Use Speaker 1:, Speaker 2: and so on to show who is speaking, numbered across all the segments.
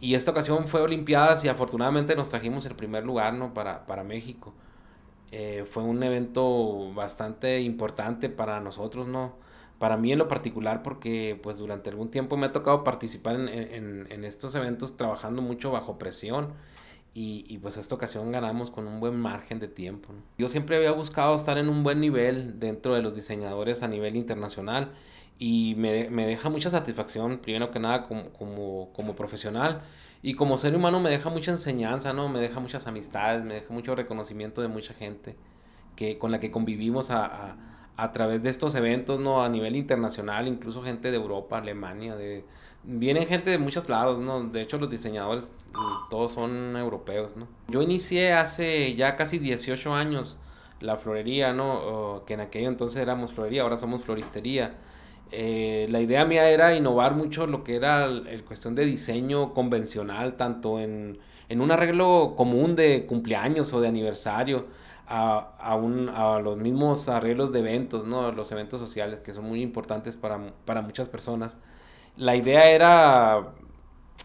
Speaker 1: Y esta ocasión fue Olimpiadas y afortunadamente nos trajimos el primer lugar ¿no? para, para México. Eh, fue un evento bastante importante para nosotros, ¿no? Para mí en lo particular porque pues durante algún tiempo me ha tocado participar en, estos eventos trabajando mucho bajo presión y, pues esta ocasión ganamos con un buen margen de tiempo. Yo siempre había buscado estar en un buen nivel dentro de los diseñadores a nivel internacional y me, me, deja mucha satisfacción, primero que nada, como, como, como, profesional. Y como ser humano me deja mucha enseñanza, ¿no? Me deja muchas amistades, me deja mucho reconocimiento de mucha gente que, con la que convivimos a, a, a través de estos eventos, ¿no? A nivel internacional, incluso gente de Europa, Alemania, de... Vienen gente de muchos lados, ¿no? De hecho, los diseñadores mm, todos son europeos, ¿no? Yo inicié hace ya casi 18 años la florería, ¿no? que en aquello entonces éramos florería, ahora somos floristería. Eh, la idea mía era innovar mucho lo que era el, cuestión de diseño convencional, tanto en, en, un arreglo común de cumpleaños o de aniversario, a, a, un, a, los mismos arreglos de eventos, ¿no? los eventos sociales que son muy importantes para, para muchas personas. La idea era,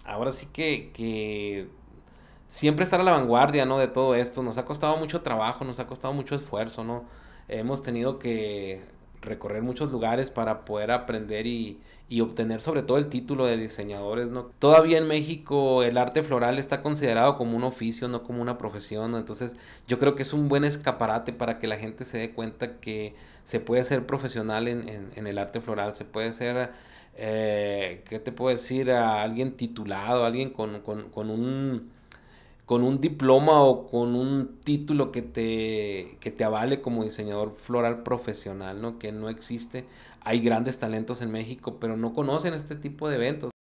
Speaker 1: ahora sí que, que, siempre estar a la vanguardia ¿no? de todo esto. Nos ha costado mucho trabajo, nos ha costado mucho esfuerzo. ¿no? Hemos tenido que recorrer muchos lugares para poder aprender y, obtener sobre todo el título de diseñadores, ¿no? Todavía en México el arte floral está considerado como un oficio, no como una profesión, Entonces yo creo que es un buen escaparate para que la gente se dé cuenta que se puede ser profesional en, en, el arte floral, se puede ser, eh, ¿qué te puedo decir? alguien titulado, alguien con, con, con un con un diploma o con un título que te, que te avale como diseñador floral profesional, ¿no? Que no existe. Hay grandes talentos en México, pero no conocen este tipo de eventos.